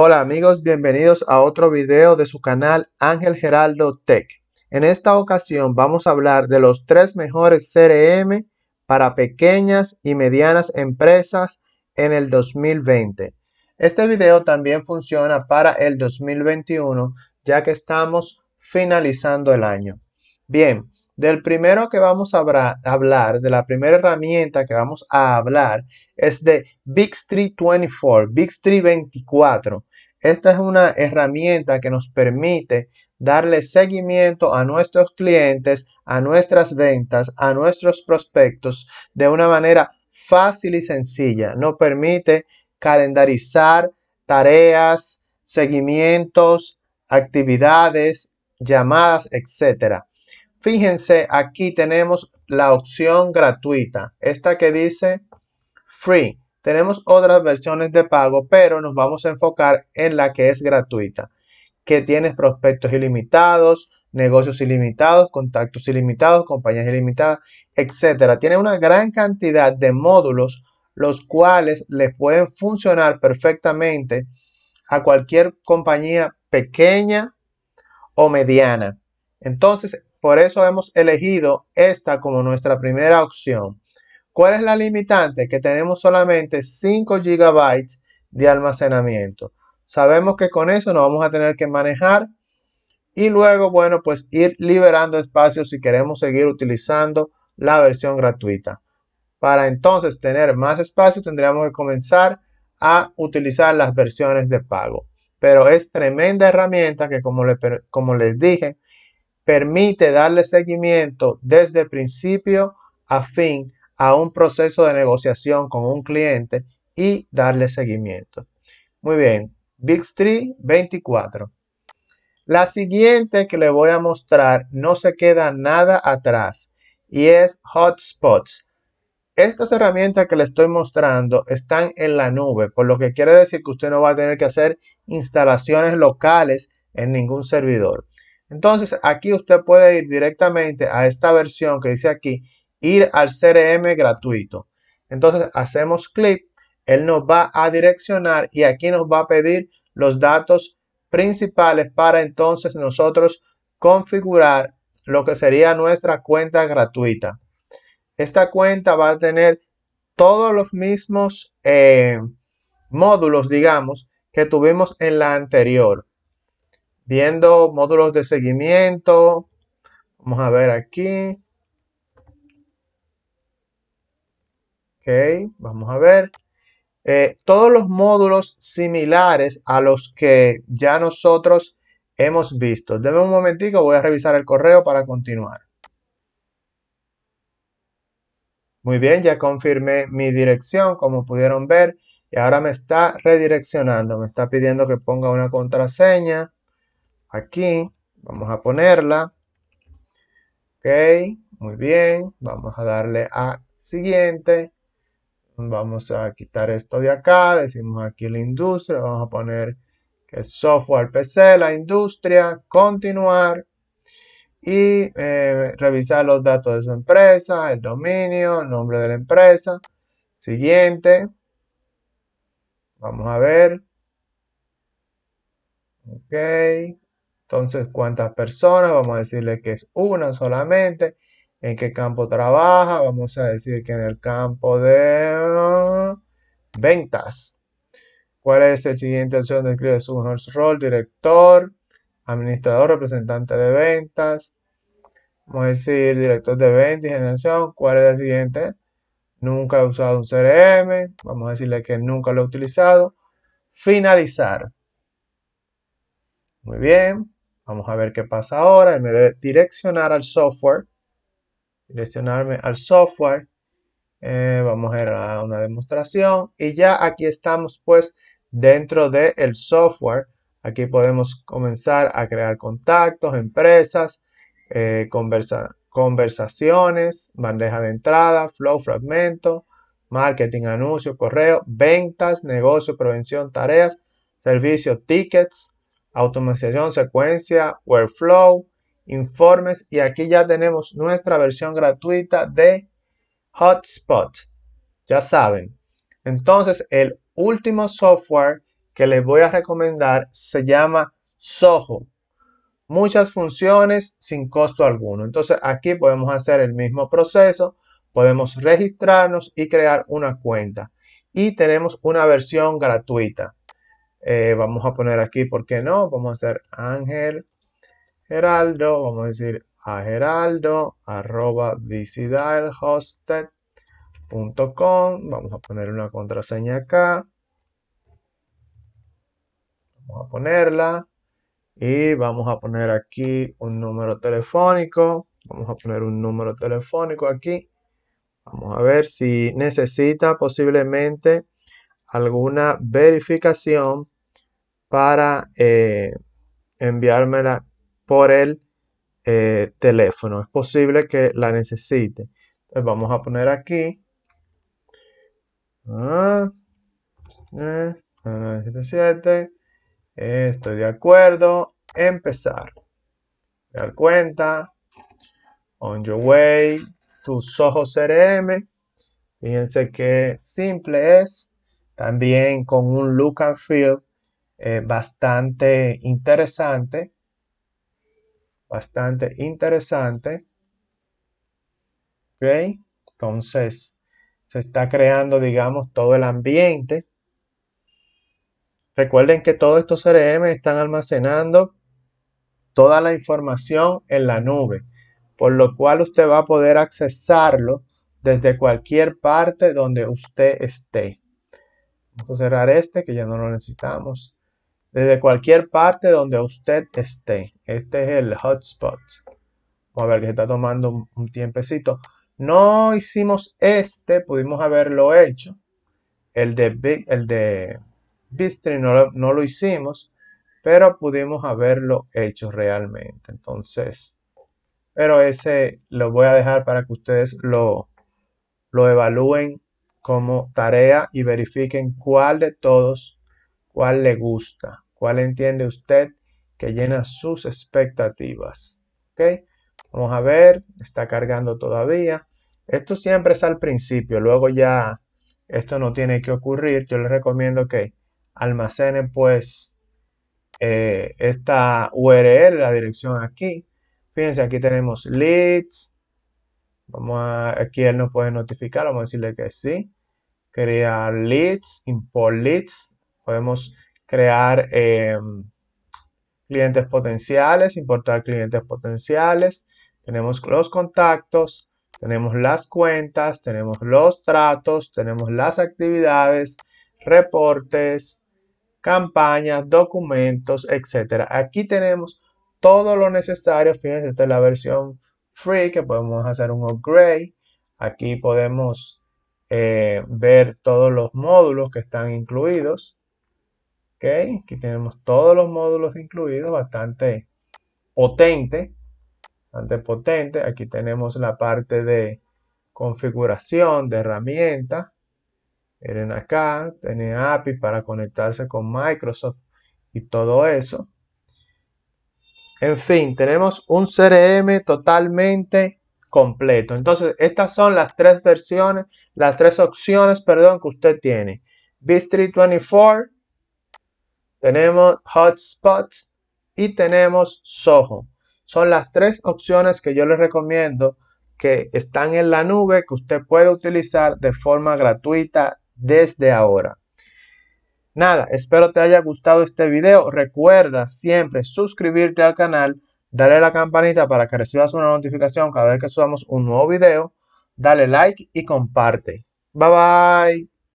Hola amigos, bienvenidos a otro video de su canal Ángel Geraldo Tech. En esta ocasión vamos a hablar de los tres mejores CRM para pequeñas y medianas empresas en el 2020. Este video también funciona para el 2021 ya que estamos finalizando el año. Bien, del primero que vamos a hablar, de la primera herramienta que vamos a hablar, es de Big 24, Big 24. Esta es una herramienta que nos permite darle seguimiento a nuestros clientes, a nuestras ventas, a nuestros prospectos de una manera fácil y sencilla. Nos permite calendarizar tareas, seguimientos, actividades, llamadas, etc. Fíjense, aquí tenemos la opción gratuita, esta que dice free. Tenemos otras versiones de pago, pero nos vamos a enfocar en la que es gratuita, que tienes prospectos ilimitados, negocios ilimitados, contactos ilimitados, compañías ilimitadas, etcétera. Tiene una gran cantidad de módulos los cuales les pueden funcionar perfectamente a cualquier compañía pequeña o mediana. Entonces, por eso hemos elegido esta como nuestra primera opción. ¿Cuál es la limitante? Que tenemos solamente 5 GB de almacenamiento. Sabemos que con eso nos vamos a tener que manejar y luego, bueno, pues ir liberando espacio si queremos seguir utilizando la versión gratuita. Para entonces tener más espacio tendríamos que comenzar a utilizar las versiones de pago. Pero es tremenda herramienta que como, como les dije, permite darle seguimiento desde principio a fin a un proceso de negociación con un cliente y darle seguimiento. Muy bien, Big 24. La siguiente que le voy a mostrar no se queda nada atrás y es Hotspots. Estas herramientas que le estoy mostrando están en la nube, por lo que quiere decir que usted no va a tener que hacer instalaciones locales en ningún servidor. Entonces aquí usted puede ir directamente a esta versión que dice aquí ir al CRM gratuito. Entonces hacemos clic, él nos va a direccionar y aquí nos va a pedir los datos principales para entonces nosotros configurar lo que sería nuestra cuenta gratuita. Esta cuenta va a tener todos los mismos eh, módulos, digamos, que tuvimos en la anterior. Viendo módulos de seguimiento, vamos a ver aquí, Ok, vamos a ver. Eh, todos los módulos similares a los que ya nosotros hemos visto. Deme un momentico, voy a revisar el correo para continuar. Muy bien, ya confirmé mi dirección, como pudieron ver, y ahora me está redireccionando, me está pidiendo que ponga una contraseña. Aquí, vamos a ponerla. Ok, muy bien, vamos a darle a siguiente vamos a quitar esto de acá, decimos aquí la industria, vamos a poner que software PC, la industria, continuar y eh, revisar los datos de su empresa, el dominio, el nombre de la empresa. Siguiente. Vamos a ver. Ok. Entonces, ¿cuántas personas? Vamos a decirle que es una solamente. ¿En qué campo trabaja? Vamos a decir que en el campo de ah, ventas. ¿Cuál es el siguiente opción? Describe su rol, director, administrador, representante de ventas. Vamos a decir director de ventas y generación. ¿Cuál es el siguiente? Nunca he usado un CRM. Vamos a decirle que nunca lo he utilizado. Finalizar. Muy bien. Vamos a ver qué pasa ahora. En me debe direccionar al software seleccionarme al software. Eh, vamos a ir a una demostración y ya aquí estamos pues dentro del software. Aquí podemos comenzar a crear contactos, empresas, eh, conversaciones, bandeja de entrada, flow fragmento, marketing, anuncio, correo, ventas, negocio, prevención, tareas, servicio, tickets, automatización, secuencia, workflow, informes y aquí ya tenemos nuestra versión gratuita de Hotspot. Ya saben. Entonces, el último software que les voy a recomendar se llama Soho. Muchas funciones sin costo alguno. Entonces, aquí podemos hacer el mismo proceso. Podemos registrarnos y crear una cuenta. Y tenemos una versión gratuita. Eh, vamos a poner aquí, ¿por qué no? Vamos a hacer Ángel Geraldo, vamos a decir a geraldo arroba Vamos a poner una contraseña acá. Vamos a ponerla. Y vamos a poner aquí un número telefónico. Vamos a poner un número telefónico aquí. Vamos a ver si necesita posiblemente alguna verificación para eh, enviármela por el eh, teléfono. Es posible que la necesite. Entonces pues vamos a poner aquí. estoy de acuerdo. Empezar. Dar cuenta. On your way. Tus ojos CRM. Fíjense que simple es. También con un look and feel eh, bastante interesante bastante interesante. ¿Ok? Entonces, se está creando, digamos, todo el ambiente. Recuerden que todos estos CRM están almacenando toda la información en la nube, por lo cual usted va a poder accesarlo desde cualquier parte donde usted esté. Vamos a cerrar este que ya no lo necesitamos desde cualquier parte donde usted esté. Este es el hotspot. Vamos a ver que se está tomando un, tiempecito. No hicimos este, pudimos haberlo hecho. El de, Big, el de Bistri no lo, no lo hicimos, pero pudimos haberlo hecho realmente. Entonces, pero ese lo voy a dejar para que ustedes lo, lo evalúen como tarea y verifiquen cuál de todos cuál le gusta, cuál entiende usted que llena sus expectativas. ¿Ok? Vamos a ver, está cargando todavía. Esto siempre es al principio, luego ya esto no tiene que ocurrir. Yo les recomiendo que almacene pues eh, esta URL, la dirección aquí. Fíjense, aquí tenemos leads. Vamos a, aquí él nos puede notificar, vamos a decirle que sí. Crear leads, import leads. Podemos crear em, clientes potenciales, importar clientes potenciales. Tenemos los contactos, tenemos las cuentas, tenemos los tratos, tenemos las actividades, reportes, campañas, documentos, etc. Aquí tenemos todo lo necesario. Fíjense, esta es la versión free que podemos hacer un upgrade. Aquí podemos eh, ver todos los módulos que están incluidos. Aquí tenemos todos los módulos incluidos, bastante potente. Bastante potente. Aquí tenemos la parte de configuración de herramienta. Miren acá, tiene API para conectarse con Microsoft y todo eso. En fin, tenemos un CRM totalmente completo. Entonces, estas son las tres versiones, las tres opciones, que usted tiene. B324, tenemos hotspots y tenemos Soho. Son las tres opciones que yo les recomiendo que están en la nube que usted puede utilizar de forma gratuita desde ahora. Nada, espero te haya gustado este video. Recuerda siempre suscribirte al canal, darle la campanita para que recibas una notificación cada vez que subamos un nuevo video, dale like y comparte. Bye bye.